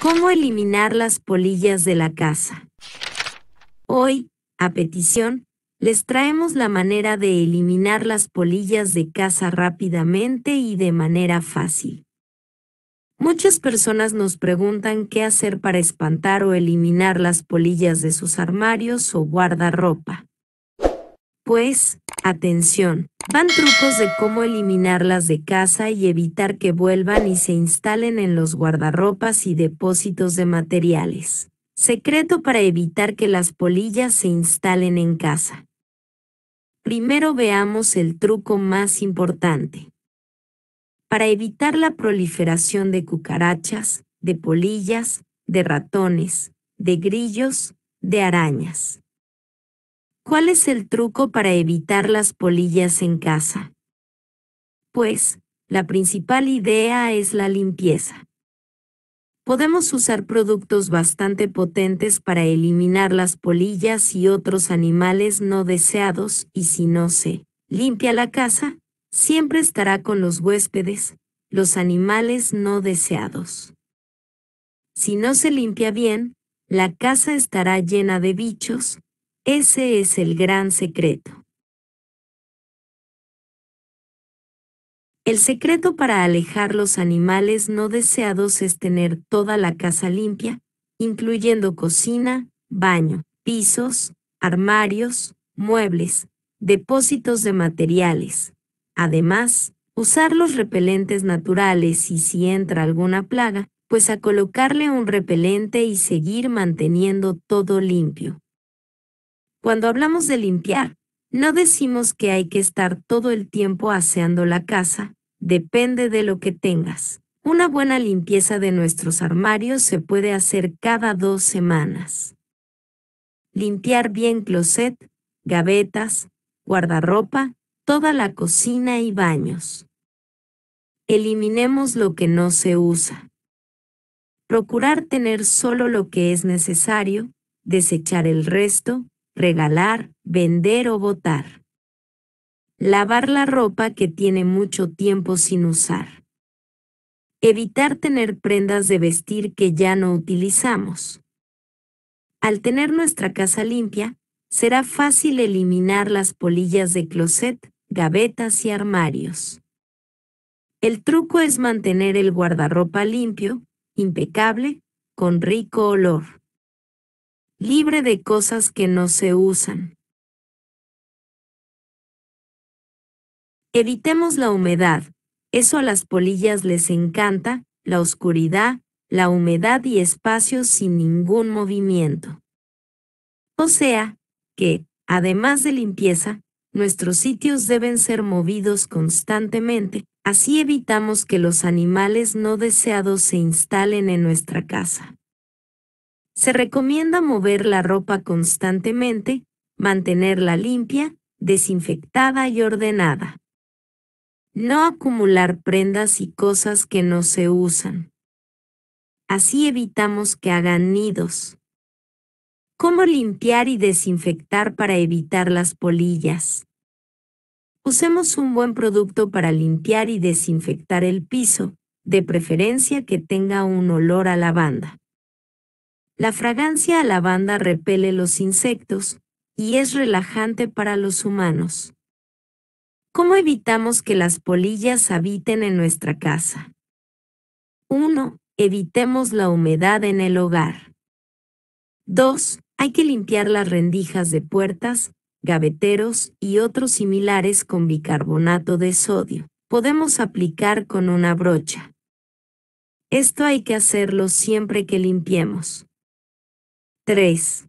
¿Cómo eliminar las polillas de la casa? Hoy, a petición, les traemos la manera de eliminar las polillas de casa rápidamente y de manera fácil. Muchas personas nos preguntan qué hacer para espantar o eliminar las polillas de sus armarios o guardarropa. Pues, atención, van trucos de cómo eliminarlas de casa y evitar que vuelvan y se instalen en los guardarropas y depósitos de materiales. Secreto para evitar que las polillas se instalen en casa. Primero veamos el truco más importante. Para evitar la proliferación de cucarachas, de polillas, de ratones, de grillos, de arañas. ¿Cuál es el truco para evitar las polillas en casa? Pues, la principal idea es la limpieza. Podemos usar productos bastante potentes para eliminar las polillas y otros animales no deseados y si no se limpia la casa, siempre estará con los huéspedes, los animales no deseados. Si no se limpia bien, la casa estará llena de bichos, ese es el gran secreto. El secreto para alejar los animales no deseados es tener toda la casa limpia, incluyendo cocina, baño, pisos, armarios, muebles, depósitos de materiales. Además, usar los repelentes naturales y si entra alguna plaga, pues a colocarle un repelente y seguir manteniendo todo limpio. Cuando hablamos de limpiar, no decimos que hay que estar todo el tiempo aseando la casa, depende de lo que tengas. Una buena limpieza de nuestros armarios se puede hacer cada dos semanas. Limpiar bien closet, gavetas, guardarropa, toda la cocina y baños. Eliminemos lo que no se usa. Procurar tener solo lo que es necesario, desechar el resto, regalar, vender o botar. Lavar la ropa que tiene mucho tiempo sin usar. Evitar tener prendas de vestir que ya no utilizamos. Al tener nuestra casa limpia, será fácil eliminar las polillas de closet, gavetas y armarios. El truco es mantener el guardarropa limpio, impecable, con rico olor libre de cosas que no se usan. Evitemos la humedad, eso a las polillas les encanta, la oscuridad, la humedad y espacios sin ningún movimiento. O sea, que, además de limpieza, nuestros sitios deben ser movidos constantemente, así evitamos que los animales no deseados se instalen en nuestra casa. Se recomienda mover la ropa constantemente, mantenerla limpia, desinfectada y ordenada. No acumular prendas y cosas que no se usan. Así evitamos que hagan nidos. ¿Cómo limpiar y desinfectar para evitar las polillas? Usemos un buen producto para limpiar y desinfectar el piso, de preferencia que tenga un olor a lavanda. La fragancia a lavanda repele los insectos y es relajante para los humanos. ¿Cómo evitamos que las polillas habiten en nuestra casa? 1. Evitemos la humedad en el hogar. 2. Hay que limpiar las rendijas de puertas, gaveteros y otros similares con bicarbonato de sodio. Podemos aplicar con una brocha. Esto hay que hacerlo siempre que limpiemos. 3.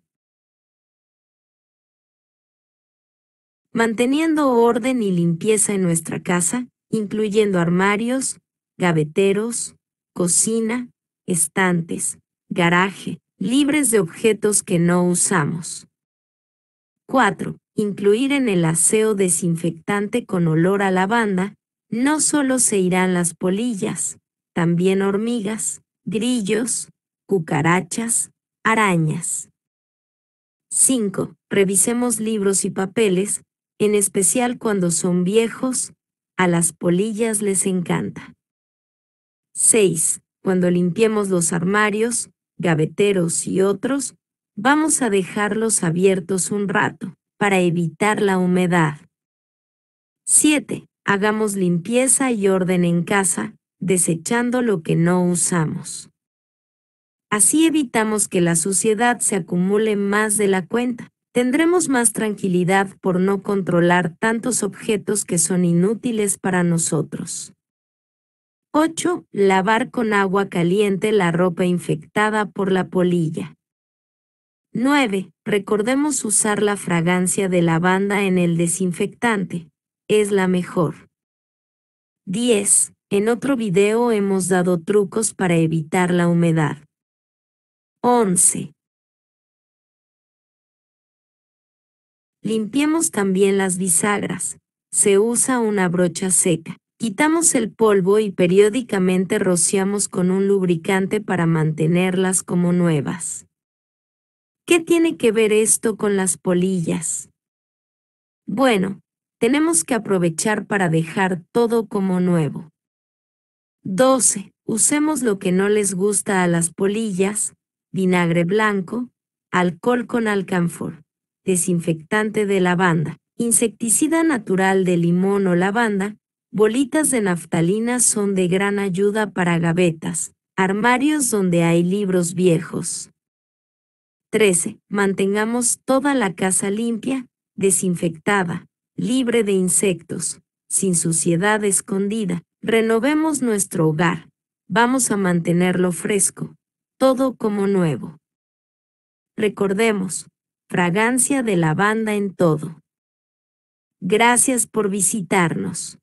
Manteniendo orden y limpieza en nuestra casa, incluyendo armarios, gaveteros, cocina, estantes, garaje, libres de objetos que no usamos. 4. Incluir en el aseo desinfectante con olor a lavanda, no solo se irán las polillas, también hormigas, grillos, cucarachas, arañas. 5. Revisemos libros y papeles, en especial cuando son viejos, a las polillas les encanta. 6. Cuando limpiemos los armarios, gaveteros y otros, vamos a dejarlos abiertos un rato para evitar la humedad. 7. Hagamos limpieza y orden en casa, desechando lo que no usamos. Así evitamos que la suciedad se acumule más de la cuenta. Tendremos más tranquilidad por no controlar tantos objetos que son inútiles para nosotros. 8. Lavar con agua caliente la ropa infectada por la polilla. 9. Recordemos usar la fragancia de lavanda en el desinfectante. Es la mejor. 10. En otro video hemos dado trucos para evitar la humedad. 11. Limpiemos también las bisagras. Se usa una brocha seca. Quitamos el polvo y periódicamente rociamos con un lubricante para mantenerlas como nuevas. ¿Qué tiene que ver esto con las polillas? Bueno, tenemos que aprovechar para dejar todo como nuevo. 12. Usemos lo que no les gusta a las polillas, vinagre blanco, alcohol con alcanfor, desinfectante de lavanda, insecticida natural de limón o lavanda, bolitas de naftalina son de gran ayuda para gavetas, armarios donde hay libros viejos. 13. Mantengamos toda la casa limpia, desinfectada, libre de insectos, sin suciedad escondida. Renovemos nuestro hogar. Vamos a mantenerlo fresco, todo como nuevo. Recordemos, fragancia de lavanda en todo. Gracias por visitarnos.